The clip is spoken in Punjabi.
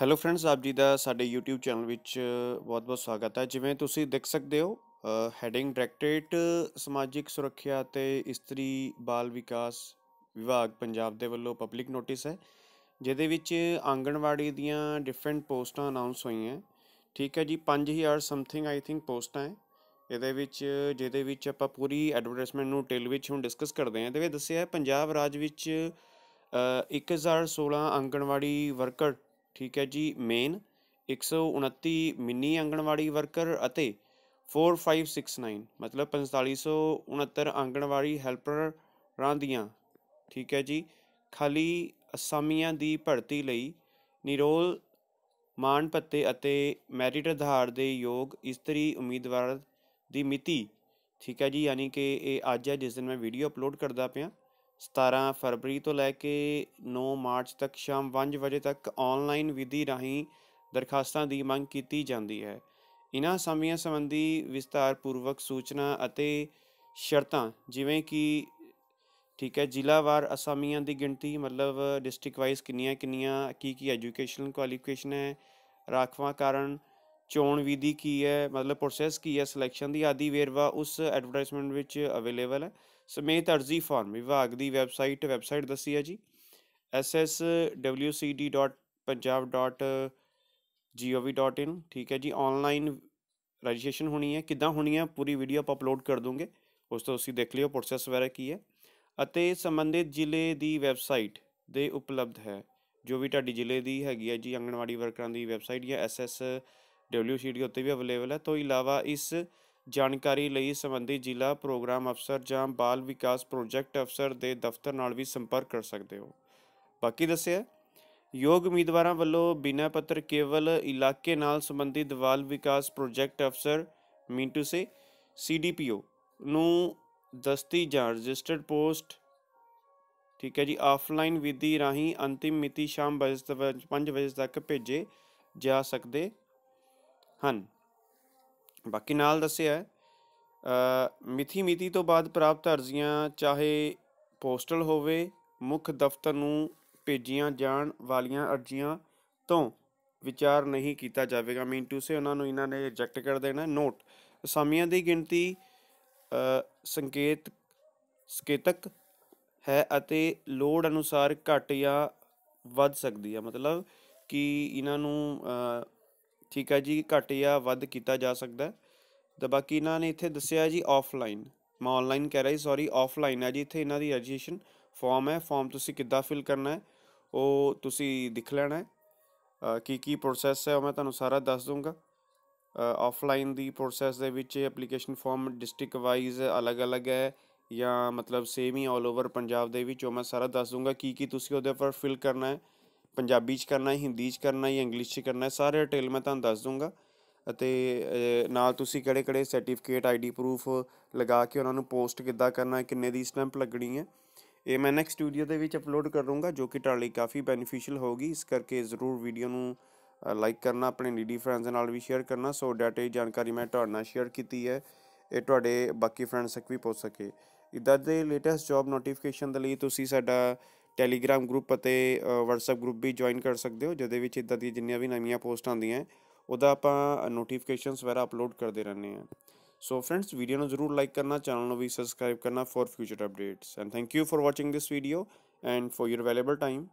ਹੈਲੋ ਫਰੈਂਡਸ ਆਪ ਜੀ ਦਾ ਸਾਡੇ YouTube ਚੈਨਲ ਵਿੱਚ ਬਹੁਤ-ਬਹੁਤ ਸਵਾਗਤ ਹੈ ਜਿਵੇਂ ਤੁਸੀਂ ਦੇਖ ਸਕਦੇ ਹੋ ਹੈਡਿੰਗ ਡਾਇਰੈਕਟਰੇਟ ਸਮਾਜਿਕ ਸੁਰੱਖਿਆ ਤੇ ਇਸਤਰੀ ਬਾਲ ਵਿਕਾਸ ਵਿਭਾਗ ਪੰਜਾਬ ਦੇ ਵੱਲੋਂ ਪਬਲਿਕ ਨੋਟਿਸ ਹੈ ਜਿਹਦੇ ਵਿੱਚ ਆਂਗਣਵਾੜੀ ਦੀਆਂ ਡਿਫਰੈਂਟ ਪੋਸਟਾਂ ਅਨਾਉਂਸ ਹੋਈਆਂ ਠੀਕ ਹੈ ਜੀ 5000 ਸਮਥਿੰਗ ਆਈ ਥਿੰਕ ਪੋਸਟਾਂ ਹੈ ਇਹਦੇ ਵਿੱਚ ਜਿਹਦੇ ਵਿੱਚ ਆਪਾਂ ਪੂਰੀ ਐਡਵਰਟਾਈਜ਼ਮੈਂਟ ਨੂੰ ਟੇਲ ਵਿੱਚ ਹੁਣ ਡਿਸਕਸ ਕਰਦੇ ਹਾਂ ਤੇ ਵਿੱਚ ਦੱਸਿਆ ਹੈ ਪੰਜਾਬ ਰਾਜ ਵਿੱਚ 1016 ਆਂਗਣਵਾੜੀ ਵਰਕਰ ਠੀਕ ਹੈ ਜੀ ਮੇਨ 129 ਮਿੰਨੀ ਆਂਗਣਵਾੜੀ ਵਰਕਰ ਅਤੇ 4569 ਮਤਲਬ 4569 ਆਂਗਣਵਾੜੀ ਹੈਲਪਰਾਂ ਦੀਆਂ ਠੀਕ ਹੈ ਜੀ ਖਾਲੀ ਅਸਾਮੀਆਂ ਦੀ ਭਰਤੀ ਲਈ ਨਿਰੋਲ ਮਾਨ ਪੱਤੇ ਅਤੇ ਮੈਰਿਟ ਆਧਾਰ ਦੇ ਯੋਗ ਇਸਤਰੀ ਉਮੀਦਵਾਰ ਦੀ ਮਿਤੀ ਠੀਕ ਹੈ ਜੀ ਯਾਨੀ ਕਿ ਇਹ ਅੱਜ ਹੈ ਜਿਸ ਦਿਨ ਮੈਂ ਵੀਡੀਓ ਅਪਲੋਡ ਕਰਦਾ ਪਿਆ 17 ਫਰਵਰੀ ਤੋਂ ਲੈ ਕੇ 9 ਮਾਰਚ ਤੱਕ ਸ਼ਾਮ 5 ਵਜੇ ਤੱਕ ਆਨਲਾਈਨ ਵਿਧੀ ਰਾਹੀਂ ਦਰਖਾਸਤਾਂ ਦੀ ਮੰਗ ਕੀਤੀ ਜਾਂਦੀ ਹੈ ਇਨ੍ਹਾਂ ਸਮੀਆਂ ਸੰਬੰਧੀ ਵਿਸਤਾਰਪੂਰਵਕ ਸੂਚਨਾ ਅਤੇ ਸ਼ਰਤਾਂ ਜਿਵੇਂ ਕਿ ਠੀਕ ਹੈ ਜ਼ਿਲ੍ਹਾਵਾਰ ਅਸਾਮੀਆਂ ਦੀ ਗਿਣਤੀ ਮਤਲਬ ਡਿਸਟ੍ਰਿਕਟ ਵਾਈਜ਼ ਕਿੰਨੀਆਂ ਕਿੰਨੀਆਂ ਕੀ ਕੀ ਐਜੂਕੇਸ਼ਨਲ ਕੁਆਲੀਫਿਕੇਸ਼ਨ ਹੈ ਰਾਖਵਾਂ ਕਾਰਨ ਚੋਣ ਵਿਧੀ ਕੀ ਹੈ ਮਤਲਬ ਪ੍ਰੋਸੈਸ ਕੀ ਹੈ ਸਿਲੈਕਸ਼ਨ ਦੀ ਆਦੀ ਵੇਰਵਾ ਉਸ ਐਡਵਰਟਾਈਜ਼ਮੈਂਟ ਵਿੱਚ ਅਵੇਲੇਬਲ ਹੈ ਸਮੇਤ ਅਰਜ਼ੀ ਫਾਰਮ ਵਿਭਾਗ ਦੀ ਵੈਬਸਾਈਟ ਵੈਬਸਾਈਟ ਦੱਸੀ ਹੈ ਜੀ sswcd.punjab.gov.in ਠੀਕ ਹੈ ਜੀ ਆਨਲਾਈਨ ਰਜਿਸਟ੍ਰੇਸ਼ਨ ਹੋਣੀ ਹੈ ਕਿੱਦਾਂ ਹੋਣੀ ਹੈ ਪੂਰੀ ਵੀਡੀਓ ਆਪ ਅਪਲੋਡ ਕਰ ਦੋਗੇ ਉਸ ਤੋਂ ਤੁਸੀਂ ਦੇਖ ਲਿਓ ਪ੍ਰੋਸੈਸ ਵਗੈਰਾ ਕੀ ਹੈ ਅਤੇ ਸੰਬੰਧਿਤ ਜ਼ਿਲ੍ਹੇ ਦੀ ਵੈਬਸਾਈਟ ਦੇ ਉਪਲਬਧ ਹੈ ਜੋ ਵੀ ਤੁਹਾਡੀ ਜ਼ਿਲ੍ਹੇ ਦੀ ਹੈਗੀ ਹੈ ਜੀ ਅੰਗਣਵਾੜੀ ਵਰਕਰਾਂ ਦੀ ਵੈਬਸਾਈਟ ਜਾਂ ਐਸਐਸ ਡਬਲਯੂ ਸ਼ੀਟ के ਉੱਤੇ ਵੀ ਅਵੇਲੇਬਲ ਹੈ ਤੋਂ ਇਲਾਵਾ ਇਸ ਜਾਣਕਾਰੀ ਲਈ ਸੰਬੰਧੀ ਜ਼ਿਲ੍ਹਾ ਪ੍ਰੋਗਰਾਮ ਅਫਸਰ ਜਾਂ ਬਾਲ ਵਿਕਾਸ ਪ੍ਰੋਜੈਕਟ ਅਫਸਰ ਦੇ ਦਫ਼ਤਰ ਨਾਲ ਵੀ ਸੰਪਰਕ ਕਰ ਸਕਦੇ ਹੋ ਬਾਕੀ ਦੱਸਿਆ ਯੋਗ ਉਮੀਦਵਾਰਾਂ ਵੱਲੋਂ ਬਿਨਾ ਪੱਤਰ ਕੇਵਲ ਇਲਾਕੇ ਨਾਲ ਸੰਬੰਧਿਤ ਬਾਲ ਵਿਕਾਸ ਪ੍ਰੋਜੈਕਟ ਅਫਸਰ ਮੀਨ ਟੂ ਸੇ ਸੀਡੀਪੀਓ ਨੂੰ ਦਸਤੀ ਜਾਂ ਰਜਿਸਟਰਡ ਪੋਸਟ ਠੀਕ ਹੈ ਜੀ ਆਫਲਾਈਨ ਵਿਧੀ ਰਾਹੀਂ ਅੰਤਿਮ ਮਿਤੀ ਸ਼ਾਮ 5 ਵਜੇ ਤੱਕ ਭੇਜੇ ਜਾ ਸਕਦੇ ਹਨ ਬਾਕੀ ਨਾਲ ਦੱਸਿਆ ਹੈ ਮਿਥੀ ਮਿਤੀ ਤੋਂ ਬਾਅਦ ਪ੍ਰਾਪਤ ਅਰਜ਼ੀਆਂ ਚਾਹੇ ਪੋਸਟਲ ਹੋਵੇ ਮੁੱਖ ਦਫ਼ਤਰ ਨੂੰ ਭੇਜੀਆਂ ਜਾਣ ਵਾਲੀਆਂ ਅਰਜ਼ੀਆਂ ਤੋਂ ਵਿਚਾਰ ਨਹੀਂ ਕੀਤਾ ਜਾਵੇਗਾ ਮੀਨ ਟੂ ਸੇ ਉਹਨਾਂ ਨੂੰ ਇਹਨਾਂ ਨੇ ਰਿਜੈਕਟ ਕਰ ਦੇਣਾ ਨੋਟ ਅਸਾਮੀਆਂ ਦੀ ਗਿਣਤੀ ਸੰਕੇਤ ਸਕੇਤਕ ਹੈ ਅਤੇ ਲੋੜ ਅਨੁਸਾਰ ਘਟ ਜਾਂ ਵੱਧ ਸਕਦੀ ਹੈ ਮਤਲਬ ਕਿ ਇਹਨਾਂ ਨੂੰ ਠੀਕ ਹੈ ਜੀ ਘਟ ਜਾਂ ਵੱਧ ਕੀਤਾ ਜਾ ਸਕਦਾ ਤੇ ਬਾਕੀ ਇਹਨਾਂ ਨੇ ਇੱਥੇ ਦੱਸਿਆ ਜੀ ਆਫਲਾਈਨ ਮੈਂ ਆਨਲਾਈਨ ਕਹਿ ਰਹੀ ਸੌਰੀ ਆਫਲਾਈਨ ਹੈ ਜੀ ਇੱਥੇ ਇਹਨਾਂ ਦੀ ਰਜਿਸਟ੍ਰੇਸ਼ਨ ਫਾਰਮ ਹੈ ਫਾਰਮ ਤੁਸੀਂ ਕਿੱਦਾਂ ਫਿਲ ਕਰਨਾ ਹੈ ਉਹ ਤੁਸੀਂ ਦਿਖ ਲੈਣਾ ਹੈ ਕੀ ਕੀ ਪ੍ਰੋਸੈਸ ਹੈ ਉਹ ਮੈਂ ਤੁਹਾਨੂੰ ਸਾਰਾ ਦੱਸ ਦੂੰਗਾ ਆਫਲਾਈਨ ਦੀ ਪ੍ਰੋਸੈਸ ਦੇ ਵਿੱਚ ਐਪਲੀਕੇਸ਼ਨ ਫਾਰਮ ਡਿਸਟ੍ਰਿਕਟ ਵਾਈਜ਼ ਅਲੱਗ-ਅਲੱਗ ਹੈ ਜਾਂ ਮਤਲਬ ਸੇਮ ਹੀ ਆਲ ਓਵਰ ਪੰਜਾਬ ਦੇ ਵਿੱਚ ਉਹ ਮੈਂ ਸਾਰਾ ਦੱਸ ਦੂੰਗਾ ਕੀ ਕੀ ਤੁਸੀਂ ਉਹਦੇ ਉੱਪਰ ਫਿਲ ਕਰਨਾ ਹੈ ਪੰਜਾਬੀ 'ਚ ਕਰਨਾ ਹੈ ਹਿੰਦੀ 'ਚ ਕਰਨਾ ਹੈ ਜਾਂ ਇੰਗਲਿਸ਼ 'ਚ ਕਰਨਾ ਹੈ ਸਾਰੇ ਡਿਟੇਲ ਮੈਂ ਤੁਹਾਨੂੰ ਦੱਸ ਦੂੰਗਾ ਅਤੇ ਨਾਲ ਤੁਸੀਂ ਕਿਹੜੇ ਕਿਹੜੇ ਸਰਟੀਫਿਕੇਟ ਆਈਡੀ ਪ੍ਰੂਫ ਲਗਾ ਕੇ ਉਹਨਾਂ ਨੂੰ ਪੋਸਟ ਕਿੱਦਾਂ ਕਰਨਾ ਹੈ ਕਿੰਨੇ ਦੀ ਸਟੈਂਪ ਲੱਗਣੀ ਹੈ ਇਹ ਮੈਂ ਨੈਕਸਟ ਵੀਡੀਓ ਦੇ ਵਿੱਚ ਅਪਲੋਡ ਕਰੂੰਗਾ ਜੋ ਕਿ ਤੁਹਾਡੇ ਲਈ ਕਾਫੀ ਬੈਨੀਫੀਸ਼ੀਅਲ ਹੋਊਗੀ ਇਸ ਕਰਕੇ ਜ਼ਰੂਰ ਵੀਡੀਓ ਨੂੰ ਲਾਈਕ ਕਰਨਾ ਆਪਣੇ ਨੀਡੀ ਫਰੈਂਡਸ ਨਾਲ ਵੀ ਸ਼ੇਅਰ ਕਰਨਾ ਸੋ ਡਾਟਾ ਇਹ ਜਾਣਕਾਰੀ ਮੈਂ ਤੁਹਾਡੇ ਨਾਲ ਸ਼ੇਅਰ ਕੀਤੀ ਹੈ ਇਹ ਤੁਹਾਡੇ ਬਾਕੀ ਫਰੈਂਡਸ ਤੱਕ ਵੀ ਪਹੁੰਚ ਸਕੇ ਇਦਾਂ ਦੇ ਲੇਟੈਸਟ ਜੌਬ ਨੋਟੀਫਿਕੇਸ਼ਨ ਦੇ ਲਈ ਤੁਸੀਂ ਸਾਡਾ ਟੈਲੀਗ੍ਰਾਮ ਗਰੁੱਪ ਅਤੇ WhatsApp ਗਰੁੱਪ ਵੀ ਜੁਆਇਨ ਕਰ ਸਕਦੇ ਹੋ ਜਿਹਦੇ ਵਿੱਚ ਇਦਾਂ ਦੀਆਂ ਜਿੰਨੀਆਂ ਵੀ ਨਵੀਆਂ ਪੋਸਟ ਆਉਂਦੀਆਂ ਉਹਦਾ ਆਪਾਂ ਨੋਟੀਫਿਕੇਸ਼ਨਸ ਵਗੈਰਾ ਅਪਲੋਡ ਕਰਦੇ ਰਹਿੰਦੇ ਹਾਂ ਸੋ ਫਰੈਂਡਸ ਵੀਡੀਓ ਨੂੰ ਜ਼ਰੂਰ ਲਾਈਕ ਕਰਨਾ ਚੈਨਲ ਨੂੰ ਵੀ ਸਬਸਕ੍ਰਾਈਬ ਕਰਨਾ for future updates and thank you for watching this video and for your available time